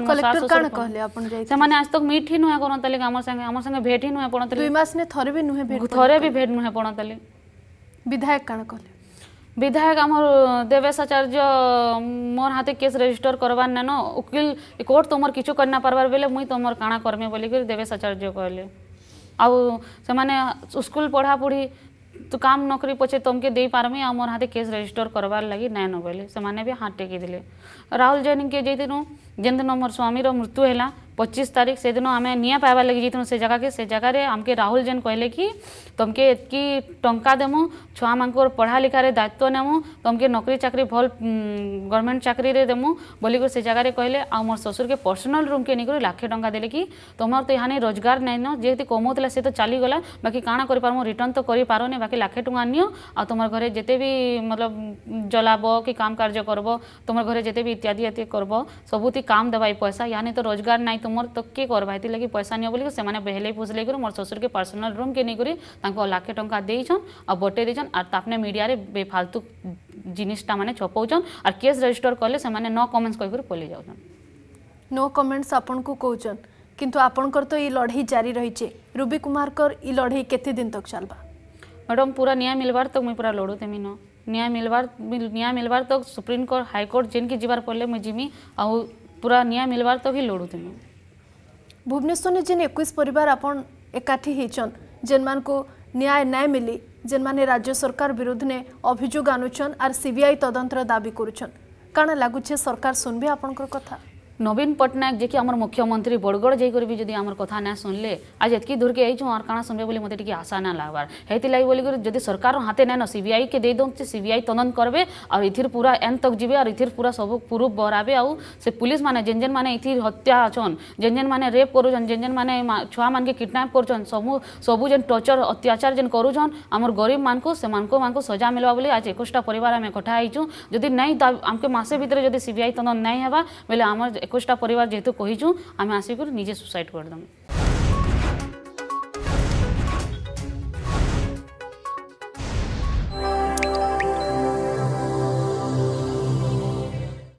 meet ही भेट ही भेट विधायक कण कहले विधायक आम देवेश आचार्य मोर हाथ केस रेजिस्टर करवा ना उकिल कोर्ट तुम किचु करना पार्बार बोले मुई तुम काणा करमी बोलिक देवेश आचार्य कहले आने स्कूल पढ़ा पढ़ी तो काम नौकरी पचे तुमके दे पार्मी आ मोर हाथ केस रेजिस्टर करवार लगी नाइन बोले से हाँ टेकी राहुल जैन के जेदिन जेनदिन मोर स्वामी मृत्यु है पचिश तारीख से दिन आम निआ पाइबार लगे जाइल से जगह के से जगार आमके राहुल जेन कहले कि तुमके एतकी टंका देमु छुआ मान पढ़ा लिखार दायित्व नेमु तुमके नौकरी चाकरी भल गवर्नमेंट चाकरी रे देमु बोलिक से जगार कहले आ मोर श्वशुर के पर्सनाल रूम के नहीं लाखे टाँग दे कि तुम तो यहाँ रोजगार नहीं न जेहतु कमाऊला से तो चलीगला बाकी काण कर रिटर्न तो करपारनि बाकी लाखे टाँचा नियो आ तुम घर जिते भी मतलब जलाब कि काम कार्य करब तुम घर जिते भी इत्यादि इत्यादि करब सबुति काम देवाई तो तो तो पैसा नहीं तो रोजगार ना तुम तो किए कर भाई लगे पैसा नियो बोलिए से बेहल पोसले कर मोर श्वशुर के पर्सनाल रूम के नहीं कर लाखे टाँह दे आ बटे देन तापने मीडिया बेफालतु जिनिसटा मैंने छपाऊन आर केस रेजिस्टर कले से नो कमेंट्स कह पलि जाऊन नो कमेंट्स आपन को कौन किंतु आपणकर तो ई लड़ाई जारी रही रुबी कुमार कर ई लड़ाई केते दिन तक चलबा मैडम पूरा न्याय मिलवार तक तो मैं पूरा तेमी न न्याय मिलवार न्याय मिलवार तक तो सुप्रीम कोर्ट हाई कोर्ट जिनकी जीवार पड़े मैं जिमी आ ପୁରା ନିଆଁ ମିଲ୍ବାର ତକ ହିଁ ଲଢ଼ୁଥିଲୁ ଭୁବନେଶ୍ୱରରେ ଯେନ୍ ଏକୋଇଶ ପରିବାର ଆପଣ ଏକାଠି ହେଇଛନ୍ ଯେନ୍ମାନଙ୍କୁ ନ୍ୟାୟ ନାଇଁ ମିଲି ଯେନ୍ମାନେ ରାଜ୍ୟ ସରକାର ବିରୁଦ୍ଧରେ ଅଭିଯୋଗ ଆଣୁଛନ୍ ଆର୍ ସିବିଆଇ ତଦନ୍ତର ଦାବି କରୁଛନ୍ କାଣା ଲାଗୁଛେ ସରକାର ଶୁଣବେ ଆପଣଙ୍କର କଥା नवीन पट्टनायक जी आम मुख्यमंत्री बड़गड़ जाकर भी जी आम कथ ना सुनले आज एतक दूर के आई और कहना सुनबे मत आशा ना लगवार है लगे बोलकर जब सरकार हाथ ना न सीबीआई के दे दूँ तदन करेंगे और इथिर पूरा एन तक जी और इधर पूरा सब प्रूफ बराबे आउ से पुलिस मैंने जेन जेन मैंने इथिर हत्या अच्छे जेन जेन मैंने रेप कर जेन जेन मैंने छुआ मान किडनाप कर सब जेन टर्चर अत्याचार जेन करुन आम गरीब मान से मानक सजा मिलवा बोली आज एकुशा परिवार आम कठाई जदि नहीं आमके मसे भितर जब सीआई तदन नहीं है बोले आम একুশটা পরিবার যেহেতু কইছু আমি আসিকরি নিজে সুসাইড করে করিদেমু